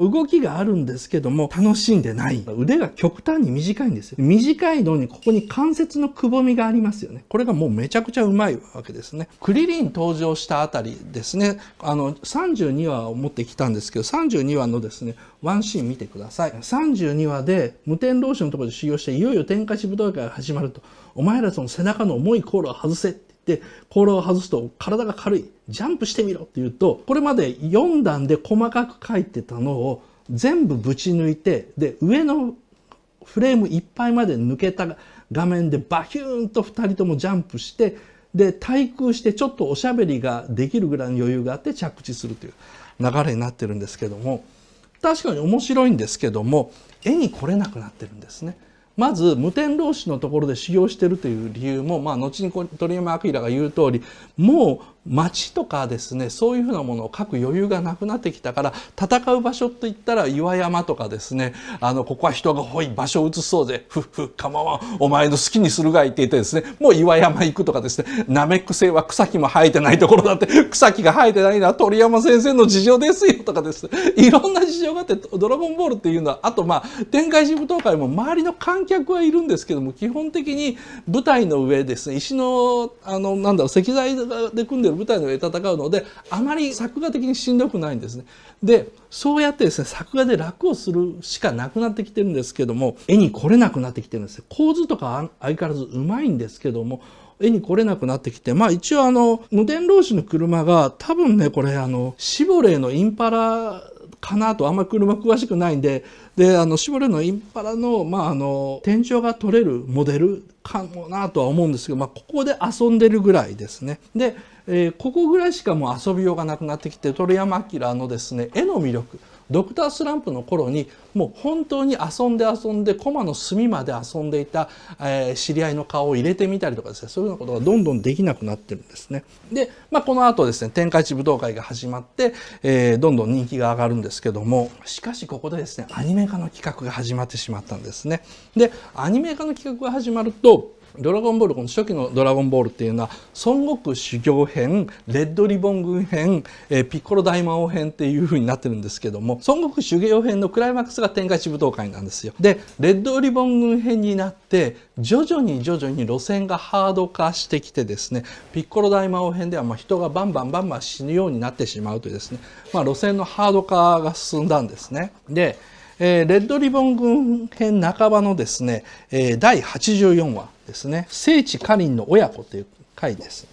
動きがあるんですけども、楽しんでない。腕が極端に短いんですよ。短いのに、ここに関節のくぼみがありますよね。これがもうめちゃくちゃうまいわけですね。クリリン登場したあたりですね、あの、32話を持ってきたんですけど、32話のですね、ワンシーン見てください。32話で、無天老師のところで修行して、いよいよ天下地武道会が始まると、お前らその背中の重いコールを外せってで、甲羅を外すと体が軽い、ジャンプしてみろって言うと、これまで4段で細かく書いてたのを全部ぶち抜いて、で、上のフレームいっぱいまで抜けた画面でバヒューンと2人ともジャンプして、で、対空してちょっとおしゃべりができるぐらいの余裕があって着地するという流れになってるんですけども、確かに面白いんですけども、絵に来れなくなってるんですね。まず無天老師のところで修行してるという理由も、まあ、後に鳥山明が言う通りもう街とかですねそういうふうなものを書く余裕がなくなってきたから戦う場所といったら岩山とかですねあのここは人が多い場所を移そうぜふっふ構わんお前の好きにするがいって言ってですねもう岩山行くとかですねナメック星は草木も生えてないところだって草木が生えてないのは鳥山先生の事情ですよとかですねいろんな事情があって「ドラゴンボール」っていうのはあとまあ天界寺舞踏会も周りの観客はいるんですけども基本的に舞台の上ですね石のあのなんだろう石材で組んでる舞台の上で戦うのであまり作画的にしんどくないんですね。でそうやってですね作画で楽をするしかなくなってきてるんですけども絵に来れなくなってきてるんです構図とか相変わらずうまいんですけども絵に来れなくなってきて、まあ一応あの、無伝老子の車が多分ね、これあの、シボレーのインパラかなと、あんまり車詳しくないんで、で、あの、シボレーのインパラの、まああの、天井が取れるモデルかもなとは思うんですけど、まあここで遊んでるぐらいですね。で、えー、ここぐらいしかもう遊びようがなくなってきて鳥山明のですね絵の魅力ドクタースランプの頃にもう本当に遊んで遊んで駒の隅まで遊んでいた、えー、知り合いの顔を入れてみたりとかですねそういうようなことがどんどんできなくなってるんですね。で、まあ、この後ですね天下一武道会が始まって、えー、どんどん人気が上がるんですけどもしかしここでですねアニメ化の企画が始まってしまったんですね。でアニメ化の企画が始まるとドラゴンボールこの初期の「ドラゴンボール」っていうのは孫悟空修行編レッドリボン軍編、えピッコロ大魔王編っていう風になってるんですけども孫悟空修行編のクライマックスが天下一武道会なんですよ。でレッドリボン軍編になって徐々に徐々に路線がハード化してきてですねピッコロ大魔王編ではま人がバンバンバンバン死ぬようになってしまうというですね、まあ、路線のハード化が進んだんですね。でえー、レッドリボン軍編半ばのですね、えー、第84話ですね「聖地かりの親子」という回です。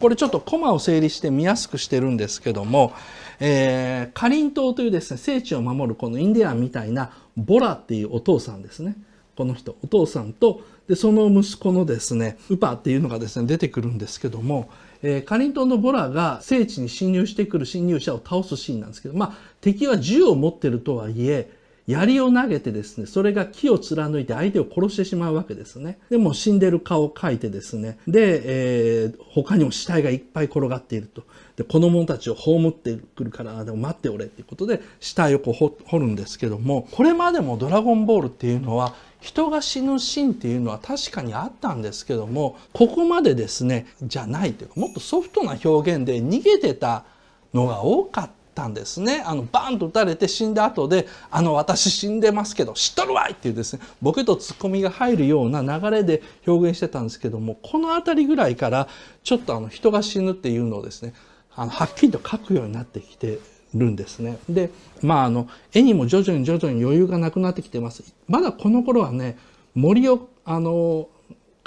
これちょっとコマを整理して見やすくしてるんですけども、えー、カリン島というですね聖地を守るこのインディアンみたいなボラっていうお父さんですねこの人お父さんとでその息子のですねウパっていうのがですね出てくるんですけども、えー、カリン島のボラが聖地に侵入してくる侵入者を倒すシーンなんですけどまあ敵は銃を持ってるとはいえ槍を投げてですね、それが木を貫いて相手を殺してしまうわけですね。で、も死んでる顔を描いてですね、で、えー、他にも死体がいっぱい転がっていると。で、子供たちを葬ってくるから、でも待っておれっていうことで、死体をこう掘るんですけども、これまでもドラゴンボールっていうのは、人が死ぬシーンっていうのは確かにあったんですけども、ここまでですね、じゃないというか、もっとソフトな表現で逃げてたのが多かった。たんですねあのバーンと撃たれて死んだ後で「あの私死んでますけど知っとるわい!」っていうですねボケとツッコミが入るような流れで表現してたんですけどもこの辺りぐらいからちょっとあの人が死ぬっていうのをですねあのはっきりと書くようになってきてるんですね。でまああの絵にも徐々に徐々に余裕がなくなってきてます。まだこの頃はね森をあの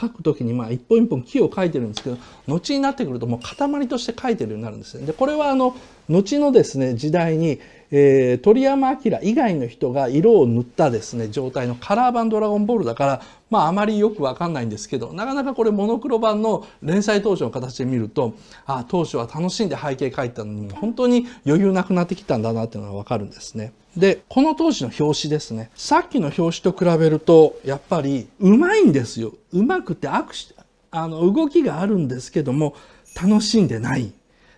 書く時にまあ一本一本木を描いてるんですけど後になってくるともう塊として描いてるようになるんですね。でこれはあの後のですね時代に、えー、鳥山明以外の人が色を塗ったですね状態のカラー版「ドラゴンボール」だから、まあ、あまりよく分かんないんですけどなかなかこれモノクロ版の連載当初の形で見るとあ当初は楽しんで背景描いたのに本当に余裕なくなってきたんだなっていうのが分かるんですね。でこの当時の表紙ですねさっきの表紙と比べるとやっぱりうまいんですようまくてアクシあの動きがあるんですけども楽しんでない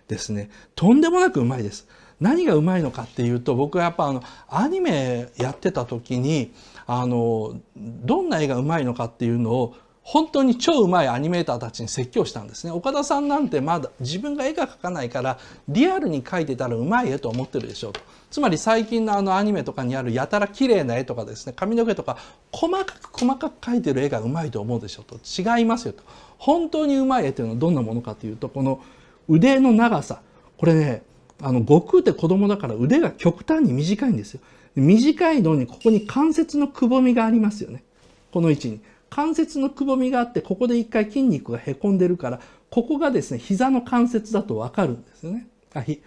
ですねとんでもなくうまいです。何がうまいのかっていうと僕はやっぱあのアニメやってた時にあのどんな絵がうまいのかっていうのを本当に超うまいアニメーターたちに説教したんですね岡田さんなんてまだ自分が絵が描かないからリアルに描いてたらうまい絵と思ってるでしょうとつまり最近のあのアニメとかにあるやたら綺麗な絵とかですね髪の毛とか細かく細かく描いてる絵がうまいと思うでしょうと違いますよと本当にうまい絵というのはどんなものかというとこの「腕の長さ。これね、あの、悟空って子供だから腕が極端に短いんですよ。短いのに、ここに関節のくぼみがありますよね。この位置に。関節のくぼみがあって、ここで一回筋肉がへこんでるから、ここがですね、膝の関節だとわかるんですよね。あ、ひ、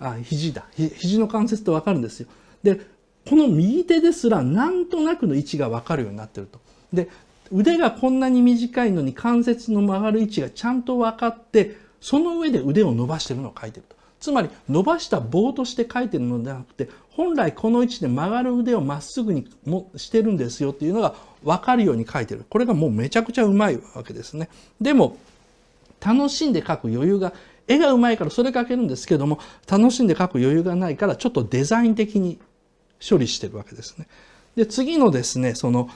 あ、肘だ。ひ肘の関節とわかるんですよ。で、この右手ですら、なんとなくの位置がわかるようになってると。で、腕がこんなに短いのに関節の曲がる位置がちゃんと分かってその上で腕を伸ばしてるのを書いてると。つまり伸ばした棒として書いてるのではなくて本来この位置で曲がる腕をまっすぐにもしてるんですよっていうのが分かるように書いてるこれがもうめちゃくちゃうまいわけですねでも楽しんで書く余裕が絵がうまいからそれ書けるんですけども楽しんで書く余裕がないからちょっとデザイン的に処理してるわけですねで次のですねその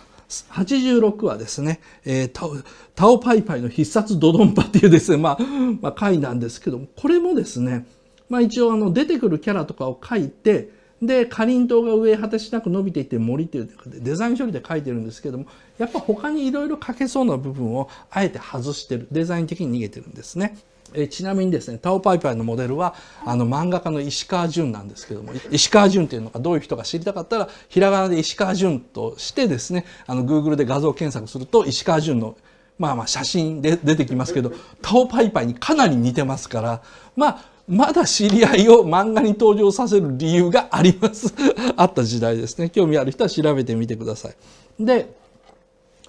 86はですね、えー、タオタオパイパイの必殺ドドンパっていうですね、まあ、まあ、回なんですけども、これもですね、まあ一応あの出てくるキャラとかを書いて、で、かりんとうが上果てしなく伸びていって森っていうデザイン処理で書いてるんですけども、やっぱ他にいろいろ書けそうな部分をあえて外してる。デザイン的に逃げてるんですね。えちなみにですねタオパイパイのモデルはあの漫画家の石川淳なんですけども石川淳っていうのがどういう人か知りたかったらひらがなで石川淳としてですねあの Google で画像検索すると石川淳のまあまあ写真で出てきますけどタオパイパイにかなり似てますからまあまだ知り合いを漫画に登場させる理由があります あった時代ですね興味ある人は調べてみてくださいで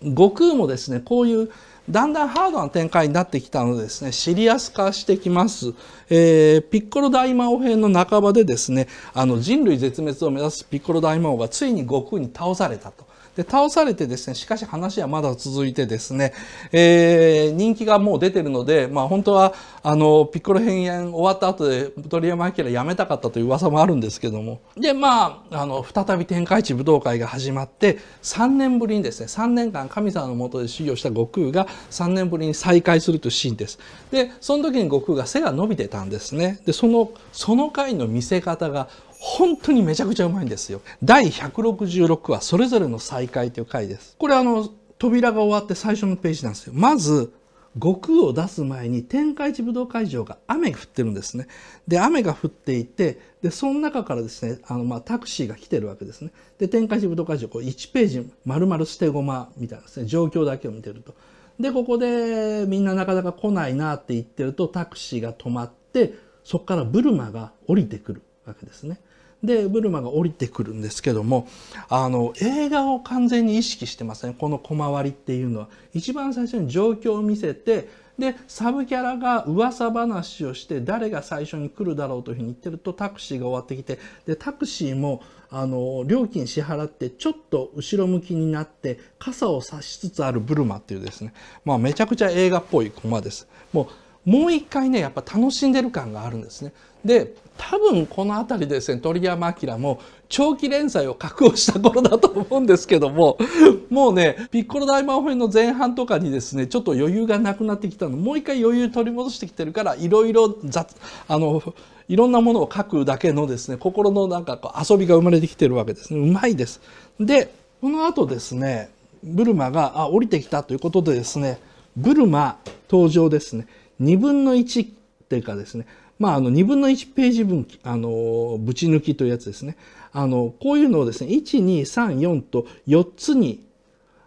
悟空もですねこういうだんだんハードな展開になってきたのでですね、シリアス化してきます。えー、ピッコロ大魔王編の半ばでですね、あの人類絶滅を目指すピッコロ大魔王がついに悟空に倒されたと。で倒されてですねしかし話はまだ続いてですね、えー、人気がもう出てるので、まあ、本当はあのピッコロ編演終わった後で鳥山明辞めたかったという噂もあるんですけどもでまああの再び天下一武道会が始まって3年ぶりにですね3年間神様のもとで修行した悟空が3年ぶりに再会するというシーンです。でその時に悟空が背が伸びてたんですね。でそのその回の見せ方が本当にめちゃくちゃうまいんですよ。第166話、それぞれの再会という回です。これあの、扉が終わって最初のページなんですよ。まず、悟空を出す前に天下一武道会場が雨が降ってるんですね。で、雨が降っていて、で、その中からですね、あの、まあ、タクシーが来てるわけですね。で、天下一武道会場、こう1ページ丸々捨て駒みたいなですね、状況だけを見てると。で、ここでみんななかなか来ないなって言ってると、タクシーが止まって、そこからブルマが降りてくるわけですね。でブルマが降りてくるんですけどもあの映画を完全に意識してますねこの小回りっていうのは。一番最初に状況を見せてでサブキャラが噂話をして誰が最初に来るだろうというふうに言ってるとタクシーが終わってきてでタクシーもあの料金支払ってちょっと後ろ向きになって傘を差しつつあるブルマっていうですね、まあ、めちゃくちゃ映画っぽいコマです。もうもう一回ねやっぱ楽しんでる感があるんですね。で多分この辺りですね鳥山明も長期連載を覚悟した頃だと思うんですけども もうねピッコロ大魔法編の前半とかにですねちょっと余裕がなくなってきたのもう一回余裕取り戻してきてるからいろいろ雑あのいろんなものを書くだけのですね心のなんかこう遊びが生まれてきてるわけですねうまいです。でこの後ですねブルマがあ降りてきたということでですねブルマ登場ですね。2分の1っていうかですね、まあ、あの2分の1ページ分あのぶち抜きというやつですねあのこういうのをですね1234と4つに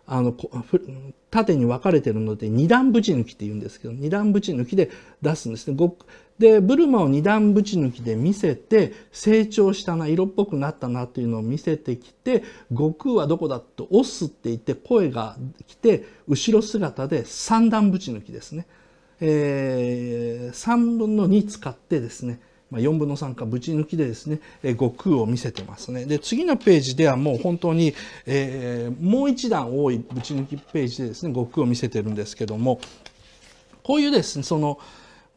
あの縦に分かれてるので2段ぶち抜きって言うんですけど2段ぶち抜きで出すんですね。でブルマを2段ぶち抜きで見せて成長したな色っぽくなったなというのを見せてきて悟空はどこだと「押す」って言って声が来て後ろ姿で3段ぶち抜きですね。えー、3分の2使ってですね、まあ、4分の3かぶち抜きでですね、えー、悟空を見せてますね。で、次のページではもう本当に、えー、もう一段多いぶち抜きページでですね、悟空を見せてるんですけども、こういうですね、その、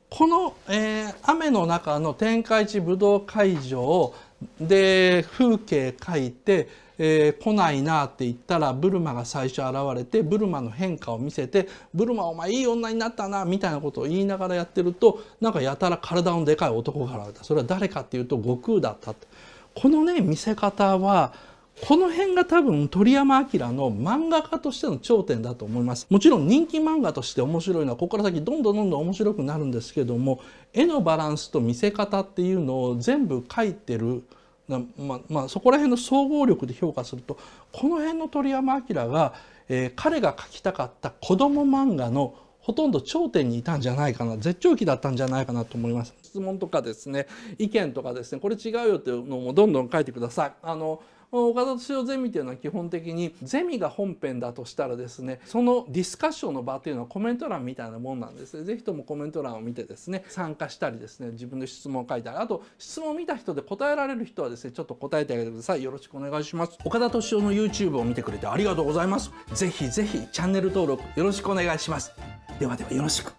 この、えー、雨の中の天下一武道会場で風景描いて、えー、来ないなって言ったらブルマが最初現れてブルマの変化を見せて「ブルマお前いい女になったな」みたいなことを言いながらやってるとなんかやたら体のでかい男が現れたそれは誰かっていうと悟空だったっこのね見せ方はこの辺が多分鳥山明の漫画家としての頂点だと思います。もちろん人気漫画として面白いのはここから先どんどんどんどん面白くなるんですけども絵のバランスと見せ方っていうのを全部書いてるまあ、まあ、そこら辺の総合力で評価するとこの辺の鳥山明が、えー、彼が描きたかった子供漫画のほとんど頂点にいたんじゃないかな絶頂期だったんじゃないかなと思います。質問とかですね意見とかですねこれ違うよっていうのもどんどん書いてください。あの岡田司夫ゼミというのは基本的にゼミが本編だとしたらですねそのディスカッションの場というのはコメント欄みたいなもんなんですね是非ともコメント欄を見てですね参加したりですね自分の質問を書いたりあと質問を見た人で答えられる人はですねちょっと答えてあげてくださいよろしくお願いします岡田司夫の YouTube を見てくれてありがとうございます是非是非チャンネル登録よろしくお願いしますではではよろしく